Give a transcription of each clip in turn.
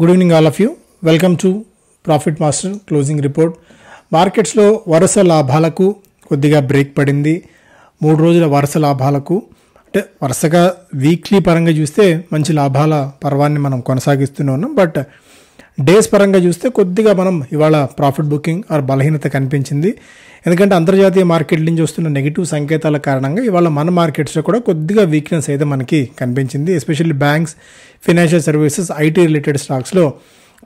good evening all of you welcome to Profit Master closing report మార్కెట్స్లో వరుస లాభాలకు కొద్దిగా break పడింది మూడు రోజుల వరుస లాభాలకు అంటే వరుసగా వీక్లీ పరంగా చూస్తే మంచి లాభాల పర్వాన్ని మనం కొనసాగిస్తూనే ఉన్నాం బట్ డేస్ పరంగా చూస్తే కొద్దిగా మనం ఇవాళ ప్రాఫిట్ బుకింగ్ ఆర్ బలహీనత కనిపించింది ఎందుకంటే అంతర్జాతీయ మార్కెట్ నుంచి వస్తున్న నెగిటివ్ సంకేతాల కారణంగా ఇవాళ మన మార్కెట్స్లో కూడా కొద్దిగా వీక్నెస్ అయితే మనకి కనిపించింది especially banks financial services IT related స్టాక్స్లో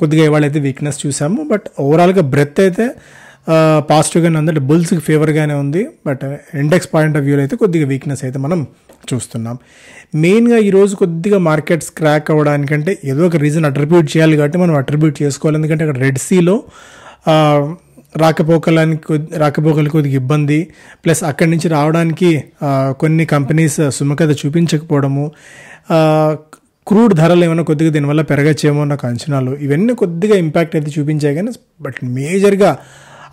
కొద్దిగా ఇవాళ అయితే వీక్నెస్ చూసాము బట్ ఓవరాల్గా బ్రెత్ అయితే పాజిటివ్గానే ఉంది అంటే బుల్స్కి ఫేవర్గానే ఉంది బట్ ఇండెక్స్ పాయింట్ ఆఫ్ వ్యూలో అయితే కొద్దిగా వీక్నెస్ అయితే మనం చూస్తున్నాం మెయిన్గా ఈరోజు కొద్దిగా మార్కెట్స్ క్రాక్ అవ్వడానికంటే ఏదో ఒక రీజన్ అట్రిబ్యూట్ చేయాలి కాబట్టి మనం అట్రిబ్యూట్ చేసుకోవాలి ఎందుకంటే అక్కడ రెడ్ సీలో రాకపోకలానికి రాకపోకలు కొద్దిగా ఇబ్బంది ప్లస్ అక్కడి నుంచి రావడానికి కొన్ని కంపెనీస్ సుమకత చూపించకపోవడము క్రూడ్ ధరలు ఏమైనా కొద్దిగా దీనివల్ల పెరగచ్చేమో నాకు అంచనాలు ఇవన్నీ కొద్దిగా ఇంపాక్ట్ అయితే చూపించాయి కానీ బట్ మేజర్గా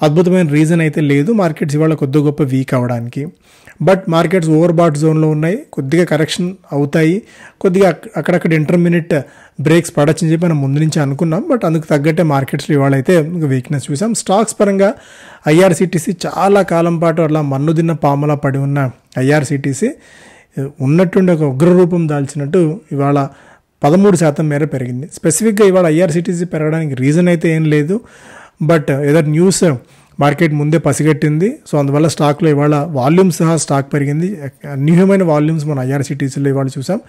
అద్భుతమైన రీజన్ అయితే లేదు మార్కెట్స్ ఇవాళ కొద్ది గొప్ప వీక్ అవ్వడానికి బట్ మార్కెట్స్ ఓవర్ బాట్ జోన్లో ఉన్నాయి కొద్దిగా కరెక్షన్ అవుతాయి కొద్దిగా అక్కడక్కడ ఇంటర్మీడియట్ బ్రేక్స్ పడచ్చని చెప్పి మనం ముందు నుంచి అనుకున్నాం బట్ అందుకు తగ్గట్టే మార్కెట్స్లో ఇవాళ అయితే వీక్నెస్ చూసాం స్టాక్స్ పరంగా ఐఆర్సిటీసీ చాలా కాలం పాటు అలా మన్నుదిన్న పాములా పడి ఉన్న ఐఆర్సీటీసీ ఉన్నట్టుండి ఒక ఉగ్రరూపం దాల్చినట్టు ఇవాళ పదమూడు శాతం మేర పెరిగింది స్పెసిఫిక్గా ఇవాళ ఐఆర్సీటీసీ పెరగడానికి రీజన్ అయితే ఏం లేదు బట్ ఏదో న్యూస్ మార్కెట్ ముందే పసిగట్టింది సో అందువల్ల స్టాక్లో ఇవాళ వాల్యూమ్ సహా స్టాక్ పెరిగింది అన్యూహ్యమైన వాల్యూమ్స్ మన ఐఆర్సీటీసీలో ఇవాళ చూసాం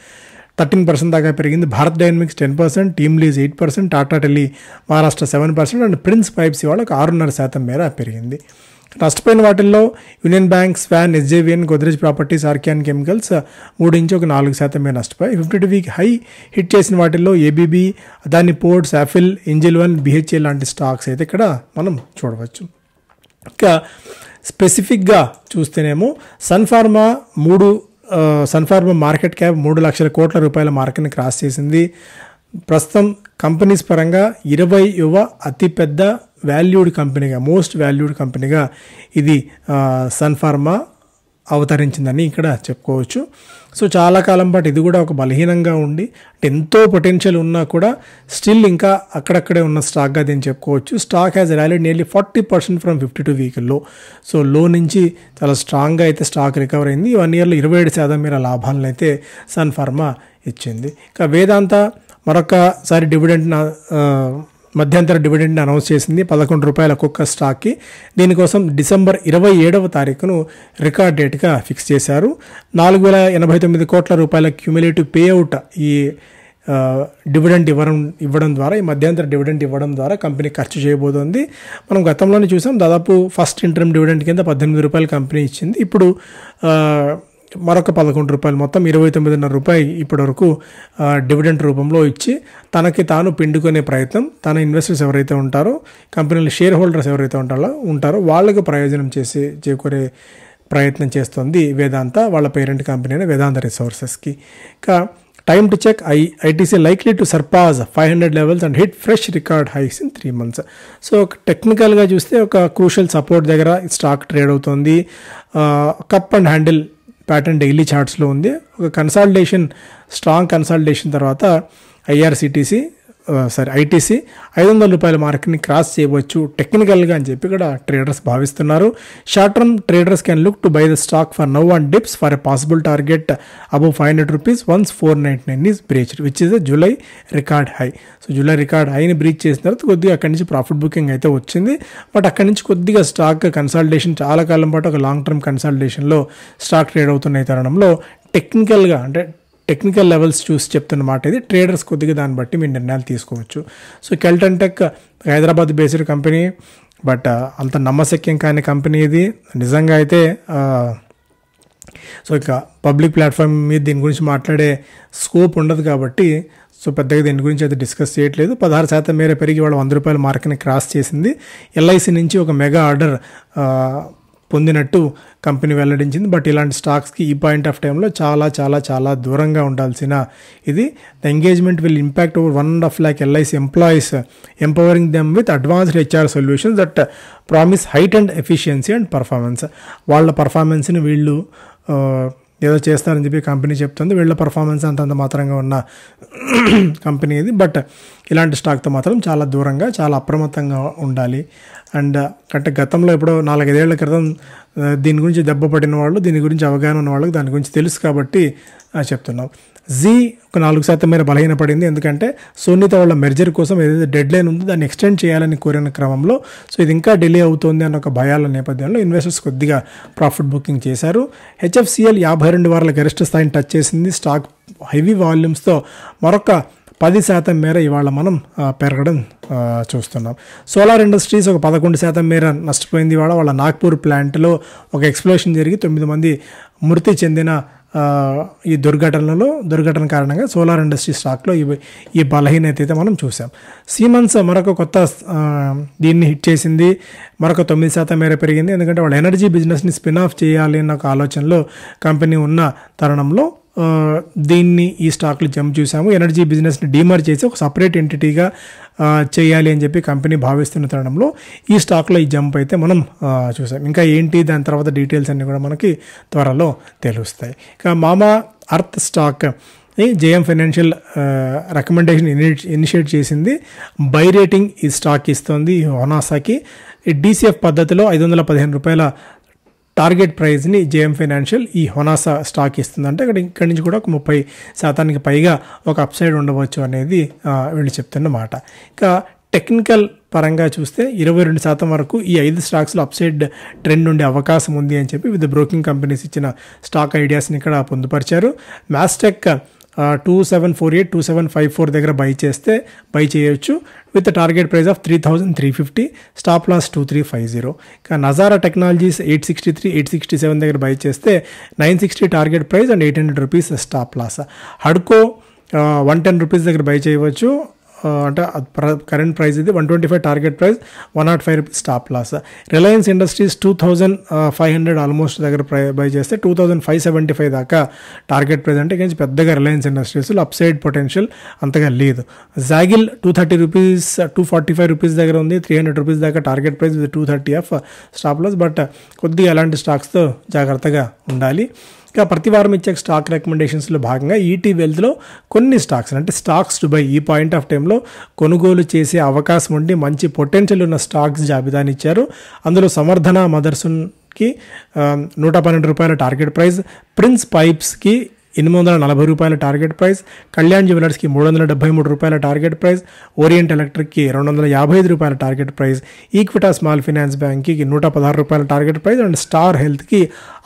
థర్టీన్ పర్సెంట్ దాకా పెరిగింది Bharat dynamics ten percent team lease eight percent Tata tele Maharashtra seven percent and prince pipes ఇవాళ ఒక ఆరున్నర శాతం మేర పెరిగింది నష్టపోయిన వాటిల్లో union bank swan SJVN Godrej properties Archean chemicals మూడించి ఒక నాలుగు శాతం నష్టపోయి fifty two week high hit చేసిన వాటిల్లో ఏబీబీ అదాని పోర్ట్స్ యాఫిల్ ఇంజిల్ వన్ బిహెచ్ఏ లాంటి స్టాక్స్ అయితే ఇక్కడ మనం చూడవచ్చు ఇంకా స్పెసిఫిక్గా చూస్తేనేమో సన్ఫార్మా మూడు సన్ఫార్మా మార్కెట్ క్యాప్ మూడు లక్షల కోట్ల రూపాయల మార్కెట్ని క్రాస్ చేసింది ప్రస్తుతం కంపెనీస్ పరంగా ఇరవై యువ అతిపెద్ద వాల్యూడ్ కంపెనీగా మోస్ట్ వాల్యూడ్ కంపెనీగా ఇది సన్ ఫార్మా అవతరించిందని ఇక్కడ చెప్పుకోవచ్చు సో చాలా కాలం పాటు ఇది కూడా ఒక బలహీనంగా ఉండి ఎంతో పొటెన్షియల్ ఉన్నా కూడా స్టిల్ ఇంకా అక్కడక్కడే ఉన్న స్టాక్గా దీన్ని చెప్పుకోవచ్చు stock has rallied nearly forty percent from fifty two వీక్లో సో లో నుంచి చాలా స్ట్రాంగ్గా అయితే స్టాక్ రికవర్ అయింది వన్ ఇయర్లో ఇరవై ఏడు శాతం మీద లాభాలను అయితే సన్ ఫార్మా ఇచ్చింది ఇంకా వేదాంత మరొకసారి డివిడెంట్ మధ్యంతర డివిడెండ్ అనౌన్స్ చేసింది పదకొండు రూపాయల ఒక్కొక్క స్టాక్కి దీనికోసం డిసెంబర్ ఇరవై ఏడవ తారీఖును రికార్డ్ డేట్గా ఫిక్స్ చేశారు నాలుగు వేల ఎనభై తొమ్మిది కోట్ల రూపాయల క్యూములేటివ్ పేఅవుట్ ఈ డివిడెంట్ ఇవ్వడం ఇవ్వడం ద్వారా ఈ మధ్యంతర డివిడెంట్ ఇవ్వడం ద్వారా కంపెనీ ఖర్చు చేయబోతోంది మనం గతంలోనే చూసాం దాదాపు ఫస్ట్ ఇంటర్మ్ డివిడెండ్ కింద పద్దెనిమిది రూపాయలు కంపెనీ ఇచ్చింది ఇప్పుడు మరొక పదకొండు రూపాయలు మొత్తం ఇరవై తొమ్మిదిన్నర రూపాయి ఇప్పటి వరకు డివిడెంట్ రూపంలో ఇచ్చి తనకి తాను పిండుకునే ప్రయత్నం తన ఇన్వెస్టర్స్ ఎవరైతే ఉంటారో కంపెనీల షేర్ హోల్డర్స్ ఎవరైతే ఉంటారో ఉంటారో వాళ్ళకు ప్రయోజనం చేసి చేకూరే ప్రయత్నం చేస్తుంది వేదాంత వాళ్ళ పేరెంట్ కంపెనీ అయిన వేదాంత రిసోర్సెస్కి ఇంకా time to check I ITC likely to surpass five hundred levels and hit fresh record highs in three months so టెక్నికల్గా చూస్తే ఒక క్రూషల్ సపోర్ట్ దగ్గర స్టాక్ ట్రేడ్ అవుతుంది cup and handle pattern daily చార్ట్స్లో ఉంది ఒక కన్సాలిడేషన్ స్ట్రాంగ్ కన్సాలిడేషన్ తర్వాత IRCTC sorry ITC ఐదు వందల రూపాయల మార్క్ని క్రాస్ చేయవచ్చు టెక్నికల్గా అని చెప్పి ఇక్కడ ట్రేడర్స్ భావిస్తున్నారు short term traders can look to buy the stock for now and dips for a possible target above five hundred rupees once four ninety nine is breach which the July record high so July record హైని breach చేసిన తర్వాత కొద్దిగా అక్కడి నుంచి profit booking అయితే వచ్చింది but అక్కడి నుంచి కొద్దిగా స్టాక్ కన్సల్టేషన్ చాలా కాలం పాటు ఒక లాంగ్ టర్మ్ కన్సల్టేషన్లో స్టాక్ ట్రేడ్ అవుతున్న తరుణంలో టెక్నికల్గా అంటే టెక్నికల్ లెవెల్స్ చూసి చెప్తున్న మాట ఇది ట్రేడర్స్ కొద్దిగా దాన్ని బట్టి మీరు నిర్ణయాలు తీసుకోవచ్చు so Kelton tech Hyderabad based company but అంత నమ్మశక్యం కాని కంపెనీ ఇది నిజంగా అయితే సో uh, ఇక పబ్లిక్ ప్లాట్ఫామ్ మీద దీని గురించి మాట్లాడే స్కోప్ ఉండదు కాబట్టి సో పెద్దగా దీని గురించి అయితే డిస్కస్ చేయట్లేదు పదహారు శాతం మేర పెరిగి వాళ్ళు వంద రూపాయల మార్కెట్ని క్రాస్ చేసింది ఎల్ఐసి నుంచి ఒక మెగా ఆర్డర్ పొందినట్టు కంపెనీ వెల్లడించింది బట్ ఇలాంటి స్టాక్స్కి ఈ పాయింట్ ఆఫ్ టైంలో చాలా చాలా చాలా దూరంగా ఉండాల్సిన ఇది the engagement will impact over one and half lakh LIC employees empowering them with advanced HR solutions that promise height and efficiency and performance వాళ్ళ పర్ఫార్మెన్స్ని వీళ్ళు ఏదో చేస్తారని చెప్పి కంపెనీ చెప్తుంది వీళ్ళ పర్ఫార్మెన్స్ అంతంత మాత్రంగా ఉన్న కంపెనీ ఇది బట్ ఇలాంటి స్టాక్తో మాత్రం చాలా దూరంగా చాలా అప్రమత్తంగా ఉండాలి అండ్ అంటే uh, గతంలో ఎప్పుడో నాలుగైదేళ్ల క్రితం uh, దీని గురించి దెబ్బ పడిన వాళ్ళు దీని గురించి అవగాహన ఉన్న వాళ్ళకి దాని గురించి తెలుసు కాబట్టి uh, చెప్తున్నాం జీ ఒక నాలుగు శాతం మేర బలహీనపడింది ఎందుకంటే సున్నిత వాళ్ళ మెర్జర్ కోసం ఏదైతే డెడ్ లైన్ ఉందో దాన్ని ఎక్స్టెండ్ చేయాలని కోరిన క్రమంలో సో ఇది ఇంకా డిలే అవుతోంది అన్న ఒక భయాల నేపథ్యంలో ఇన్వెస్టర్స్ కొద్దిగా ప్రాఫిట్ బుకింగ్ చేశారు హెచ్ఎఫ్సిఎల్ యాభై రెండు వారాల గరిష్ట స్థాయిని టచ్ చేసింది స్టాక్ హెవీ వాల్యూమ్స్తో మరొక పది శాతం మేర ఇవాళ మనం పెరగడం చూస్తున్నాం సోలార్ ఇండస్ట్రీస్ ఒక పదకొండు శాతం మేర నష్టపోయింది ఇవాళ వాళ్ళ నాగ్పూర్ ప్లాంట్లో ఒక ఎక్స్ప్లోషన్ జరిగి తొమ్మిది మంది మృతి చెందిన ఈ దుర్ఘటనలో దుర్ఘటన కారణంగా సోలార్ ఇండస్ట్రీ స్టాక్లో ఈ ఈ బలహీనత అయితే మనం చూసాం సీమన్స్ మరొక కొత్త దీన్ని హిట్ చేసింది మరొక తొమ్మిది శాతం మేర పెరిగింది ఎందుకంటే వాళ్ళు ఎనర్జీ బిజినెస్ని స్పిన్ ఆఫ్ చేయాలి అన్న ఒక ఆలోచనలో కంపెనీ ఉన్న తరుణంలో దీన్ని ఈ స్టాక్లు జంప్ చూసాము ఎనర్జీ బిజినెస్ని డీమర్ చేసి ఒక సపరేట్ ఎంటిటీగా చేయాలి అని చెప్పి కంపెనీ భావిస్తున్న తరుణంలో ఈ స్టాక్లో ఈ జంప్ అయితే మనం చూసాం ఇంకా ఏంటి దాని తర్వాత డీటెయిల్స్ అన్నీ కూడా మనకి త్వరలో తెలుస్తాయి ఇక Mamaearth stock JM financial recommendation initiate చేసింది బై రేటింగ్ ఈ స్టాక్ ఇస్తుంది హోనాసాకి డిసిఎఫ్ పద్ధతిలో ఐదు వందల పదిహేను రూపాయల టార్గెట్ ప్రైస్ని జేఎం ఫైనాన్షియల్ ఈ హొనాసా స్టాక్ ఇస్తుందంటే అక్కడ ఇక్కడి నుంచి కూడా ఒక ముప్పై శాతానికి పైగా ఒక అప్సైడ్ ఉండవచ్చు అనేది వీళ్ళు చెప్తున్నమాట ఇక టెక్నికల్ పరంగా చూస్తే ఇరవై రెండు శాతం వరకు ఈ ఐదు స్టాక్స్లో అప్సైడ్ ట్రెండ్ ఉండే అవకాశం ఉంది అని చెప్పి వివిధ బ్రోకింగ్ కంపెనీస్ ఇచ్చిన స్టాక్ ఐడియాస్ని ఇక్కడ పొందుపరిచారు Mastek two seven four eight two seven five four దగ్గర బై చేస్తే బై చేయొచ్చు with target price of three thousand three fifty stop loss two three five zero ఇంకా Nazara technologies eight sixty three eight sixty seven దగ్గర buy చేస్తే nine sixty target price and eight hundred rupees stop loss హడ్కో one ten rupees దగ్గర buy చేయవచ్చు అంటే current price ఇది one twenty five target price one naught five rupees stop loss Reliance industries two thousand five hundred almost దగ్గర ప్రై buy చేస్తే two thousand five seventy five దాకా target price అంటే ఇక పెద్దగా రిలయన్స్ ఇండస్ట్రీస్లో అప్ సైడ్ పొటెన్షియల్ అంతగా లేదు Zaggle two thirty rupees two forty five rupees దగ్గర ఉంది త్రీ హండ్రెడ్ రూపీస్ దాకా టార్గెట్ ప్రైస్ ఇది two thirty of stop loss but కొద్దిగా అలాంటి స్టాక్స్తో జాగ్రత్తగా ఉండాలి ఇక ప్రతి వారం ఇచ్చే స్టాక్ రికమెండేషన్స్లో భాగంగా ఈటీ e వెల్త్లో కొన్ని స్టాక్స్ అంటే స్టాక్స్ టు బై ఈ పాయింట్ ఆఫ్ టైంలో కొనుగోలు చేసే అవకాశం ఉండి మంచి పొటెన్షియల్ ఉన్న స్టాక్స్ జాబితాని ఇచ్చారు అందులో సమర్థన మదర్సన్కి నూట పన్నెండు రూపాయల టార్గెట్ ప్రైస్ ప్రిన్స్ పైప్స్కి ఎనిమిది వందల నలభై రూపాయల టార్గెట్ ప్రైస్ కళ్యాణ్ జ్యువెలర్స్కి మూడు వందల డెబ్బై మూడు రూపాయల టార్గెట్ ప్రైస్ ఓరియంట్ ఎలక్ట్రిక్కి రెండు వందల యాభై ఐదు రూపాయల target price Equitas small finance బ్యాంక్కి నూట పదహారు రూపాయల టార్గెట్ ప్రైస్ అండ్ స్టార్ హెల్త్కి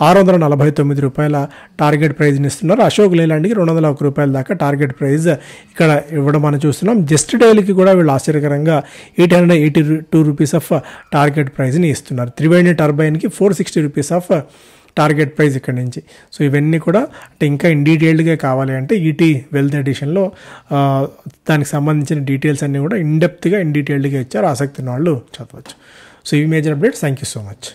ఆరు వందల నలభై తొమ్మిది రూపాయల టార్గెట్ ప్రైజ్ని ఇస్తున్నారు అశోక్ లేలాండ్కి రెండు వందల ఒక రూపాయల దాకా టార్గెట్ ప్రైజ్ ఇక్కడ ఇవ్వడం మనం చూస్తున్నాం జస్ట్ డైలీకి కూడా వీళ్ళు ఆశ్చర్యకరంగా eight hundred eighty two rupees of target ప్రైజ్ని ఇస్తున్నారు త్రివేణి టర్బైన్కి four sixty rupees of target price ఇక్కడ నుంచి సో ఇవన్నీ కూడా అంటే ఇంకా ఇన్ డీటెయిల్డ్గా కావాలి అంటే ఈటీ e వెల్త్ ఎడిషన్లో దానికి సంబంధించిన డీటెయిల్స్ అన్నీ కూడా ఇన్ డెప్త్గా ఇన్ డీటెయిల్డ్గా ఇచ్చారు ఆసక్తి ఉన్న వాళ్ళు చదవచ్చు సో ఈ major updates thank you so much